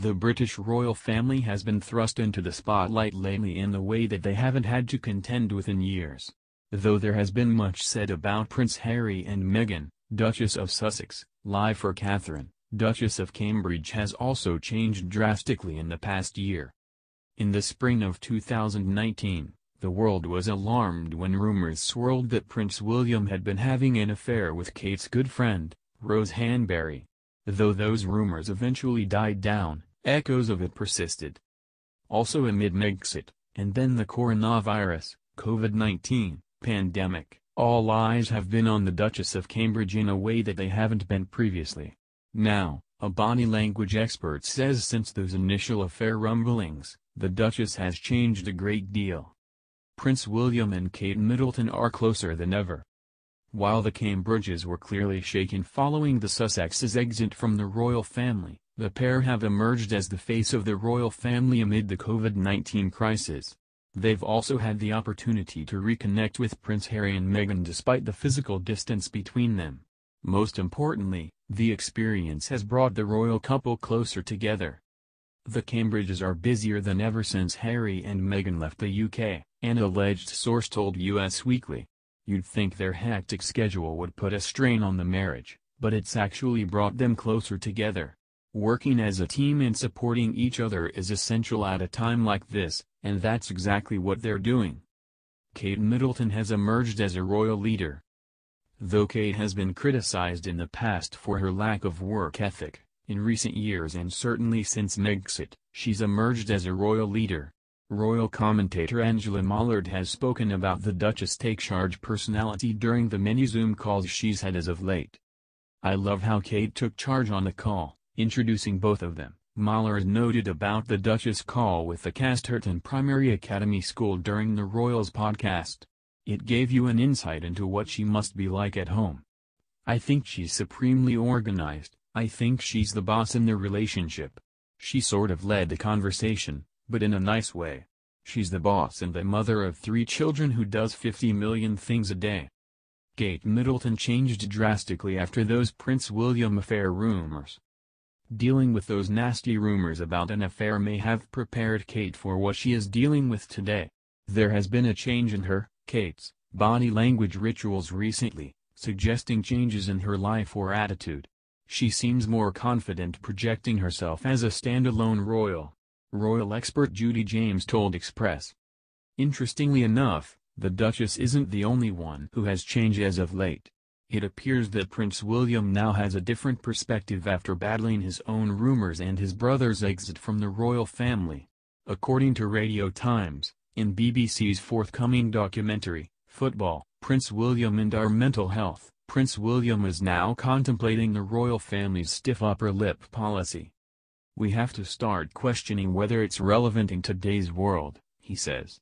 The British royal family has been thrust into the spotlight lately in a way that they haven't had to contend with in years. Though there has been much said about Prince Harry and Meghan, Duchess of Sussex, live for Catherine, Duchess of Cambridge has also changed drastically in the past year. In the spring of 2019, the world was alarmed when rumors swirled that Prince William had been having an affair with Kate's good friend, Rose Hanbury. Though those rumors eventually died down, Echoes of it persisted. Also amid Megxit, and then the coronavirus, COVID-19, pandemic, all eyes have been on the Duchess of Cambridge in a way that they haven't been previously. Now, a body language expert says since those initial affair rumblings, the Duchess has changed a great deal. Prince William and Kate Middleton are closer than ever. While the Cambridges were clearly shaken following the Sussexes' exit from the royal family, the pair have emerged as the face of the royal family amid the COVID-19 crisis. They've also had the opportunity to reconnect with Prince Harry and Meghan despite the physical distance between them. Most importantly, the experience has brought the royal couple closer together. The Cambridges are busier than ever since Harry and Meghan left the UK, an alleged source told US Weekly. You'd think their hectic schedule would put a strain on the marriage, but it's actually brought them closer together. Working as a team and supporting each other is essential at a time like this, and that's exactly what they're doing. Kate Middleton has emerged as a royal leader. Though Kate has been criticized in the past for her lack of work ethic, in recent years and certainly since Megxit, she's emerged as a royal leader. Royal commentator Angela Mollard has spoken about the Duchess take charge personality during the many Zoom calls she's had as of late. I love how Kate took charge on the call. Introducing both of them, Mahler is noted about the Duchess call with the Casterton Primary Academy School during the Royals podcast. It gave you an insight into what she must be like at home. I think she's supremely organized, I think she's the boss in their relationship. She sort of led the conversation, but in a nice way. She's the boss and the mother of three children who does 50 million things a day. Kate Middleton changed drastically after those Prince William affair rumors. Dealing with those nasty rumors about an affair may have prepared Kate for what she is dealing with today. There has been a change in her, Kate's, body language rituals recently, suggesting changes in her life or attitude. She seems more confident projecting herself as a standalone royal. Royal expert Judy James told Express. Interestingly enough, the Duchess isn't the only one who has changed as of late. It appears that Prince William now has a different perspective after battling his own rumors and his brother's exit from the royal family. According to Radio Times, in BBC's forthcoming documentary, Football, Prince William and Our Mental Health, Prince William is now contemplating the royal family's stiff upper lip policy. We have to start questioning whether it's relevant in today's world, he says.